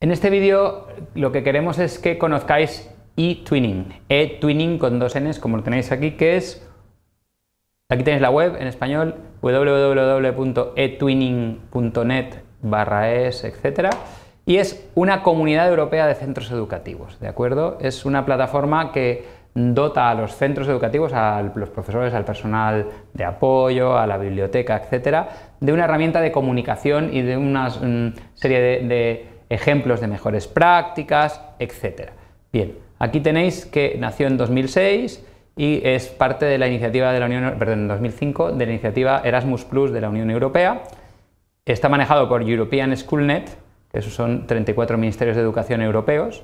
En este vídeo lo que queremos es que conozcáis eTwinning, eTwinning con dos n's como lo tenéis aquí, que es, aquí tenéis la web en español, www.etwinning.net barra es, etcétera, y es una comunidad europea de centros educativos, ¿de acuerdo? Es una plataforma que dota a los centros educativos, a los profesores, al personal de apoyo, a la biblioteca, etcétera, de una herramienta de comunicación y de una mm, serie de ejemplos de mejores prácticas, etc. Bien, aquí tenéis que nació en 2006 y es parte de la iniciativa de la Unión, en 2005, de la iniciativa Erasmus Plus de la Unión Europea. Está manejado por European SchoolNet, que son 34 ministerios de educación europeos,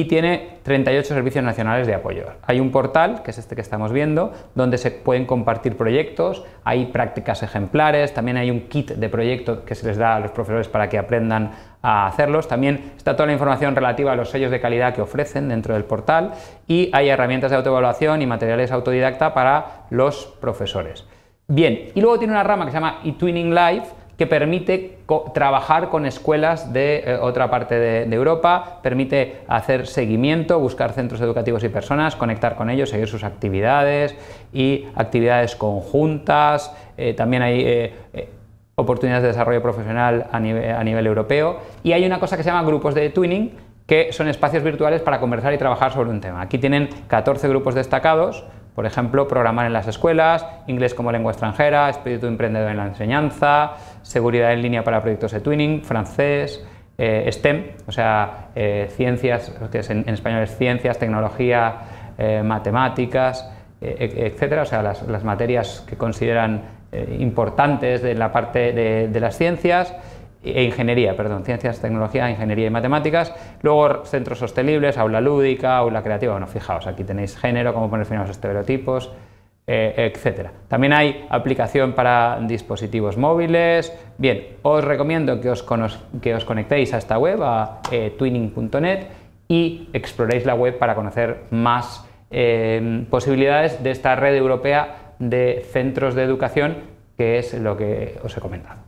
y tiene 38 servicios nacionales de apoyo. Hay un portal, que es este que estamos viendo, donde se pueden compartir proyectos, hay prácticas ejemplares, también hay un kit de proyectos que se les da a los profesores para que aprendan a hacerlos. También está toda la información relativa a los sellos de calidad que ofrecen dentro del portal y hay herramientas de autoevaluación y materiales autodidacta para los profesores. Bien, y luego tiene una rama que se llama eTwinning Live, que permite trabajar con escuelas de eh, otra parte de, Europa, permite hacer seguimiento, buscar centros educativos y personas, conectar con ellos, seguir sus actividades y actividades conjuntas. Eh, también hay eh, oportunidades de desarrollo profesional a nivel, a nivel europeo. Y hay una cosa que se llama grupos de twinning, que son espacios virtuales para conversar y trabajar sobre un tema. Aquí tienen 14 grupos destacados por ejemplo, programar en las escuelas, inglés como lengua extranjera, espíritu emprendedor en la enseñanza, seguridad en línea para proyectos de twinning, francés, eh, STEM, o sea, eh, ciencias, que es en, español es ciencias, tecnología, eh, matemáticas, e, etcétera, o sea, las, materias que consideran importantes de la parte de las ciencias e ingeniería, perdón, ciencias, tecnología, ingeniería y matemáticas, luego centros sostenibles, aula lúdica, aula creativa, bueno, fijaos, aquí tenéis género, cómo poner fin a los estereotipos, eh, etcétera. También hay aplicación para dispositivos móviles, bien, os recomiendo que os, conectéis a esta web, a eh, twinning.net y exploréis la web para conocer más em, posibilidades de esta red europea de centros de educación, que es lo que os he comentado.